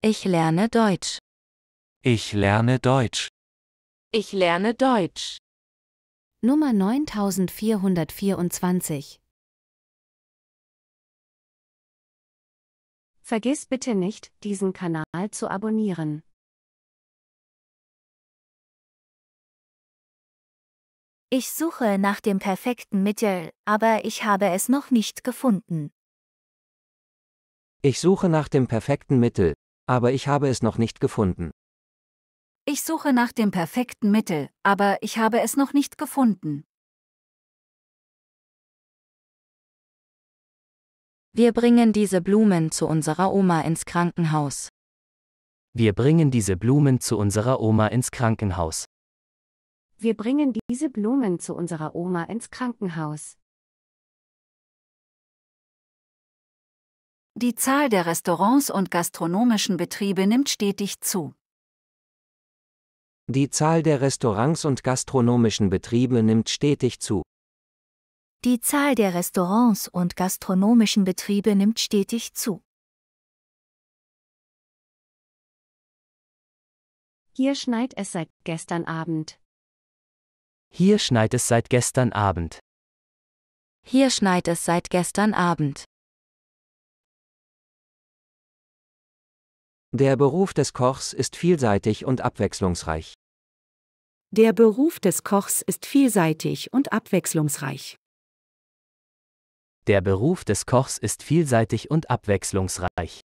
Ich lerne Deutsch. Ich lerne Deutsch. Ich lerne Deutsch. Nummer 9424. Vergiss bitte nicht, diesen Kanal zu abonnieren. Ich suche nach dem perfekten Mittel, aber ich habe es noch nicht gefunden. Ich suche nach dem perfekten Mittel, aber ich habe es noch nicht gefunden. Ich suche nach dem perfekten Mittel, aber ich habe es noch nicht gefunden. Wir bringen diese Blumen zu unserer Oma ins Krankenhaus. Wir bringen diese Blumen zu unserer Oma ins Krankenhaus. Wir bringen diese Blumen zu unserer Oma ins Krankenhaus. Die Zahl der Restaurants und gastronomischen Betriebe nimmt stetig zu. Die Zahl der Restaurants und gastronomischen Betriebe nimmt stetig zu. Die Zahl der Restaurants und gastronomischen Betriebe nimmt stetig zu. Hier schneit es seit gestern Abend. Hier schneit es seit gestern Abend. Hier schneit es seit gestern Abend. Der Beruf des Kochs ist vielseitig und abwechslungsreich. Der Beruf des Kochs ist vielseitig und abwechslungsreich. Der Beruf des Kochs ist vielseitig und abwechslungsreich.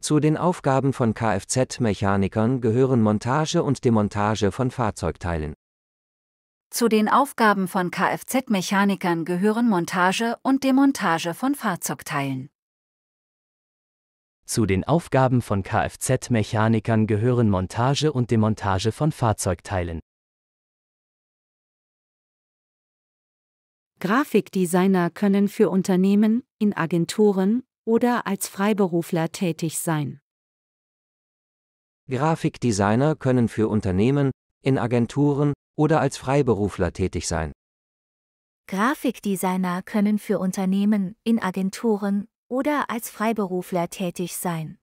Zu den Aufgaben von Kfz-Mechanikern gehören Montage und Demontage von Fahrzeugteilen. Zu den Aufgaben von Kfz-Mechanikern gehören Montage und Demontage von Fahrzeugteilen. Zu den Aufgaben von Kfz-Mechanikern gehören Montage und Demontage von Fahrzeugteilen. Grafikdesigner können für Unternehmen, in Agenturen oder als Freiberufler tätig sein. Grafikdesigner können für Unternehmen, in Agenturen oder als Freiberufler tätig sein. Grafikdesigner können für Unternehmen, in Agenturen oder als Freiberufler tätig sein.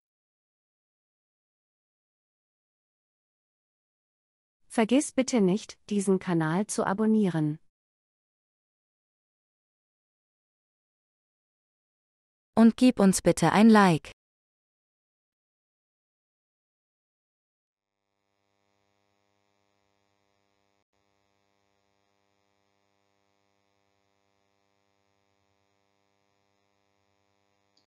Vergiss bitte nicht, diesen Kanal zu abonnieren. Und gib uns bitte ein Like.